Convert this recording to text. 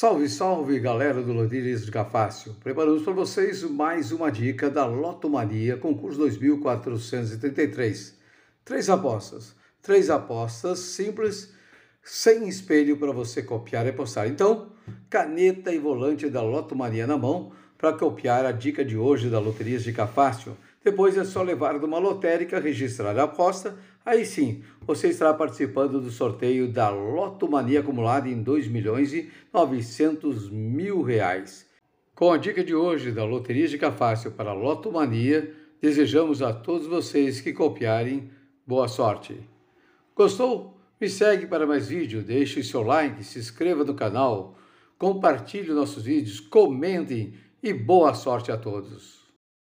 Salve, salve galera do de Cafácio! Preparamos para vocês mais uma dica da Lotomania Concurso 2433. Três apostas. Três apostas simples, sem espelho para você copiar e postar. Então, caneta e volante da Lotomania na mão para copiar a dica de hoje da Loterias de Cafácio. Depois é só levar de uma lotérica, registrar a aposta, Aí sim, você estará participando do sorteio da Lotomania acumulada em 2 milhões e 900 mil reais. Com a dica de hoje da Loteria de Fácil para a Lotomania, desejamos a todos vocês que copiarem boa sorte. Gostou? Me segue para mais vídeos, deixe seu like, se inscreva no canal, compartilhe nossos vídeos, comentem e boa sorte a todos.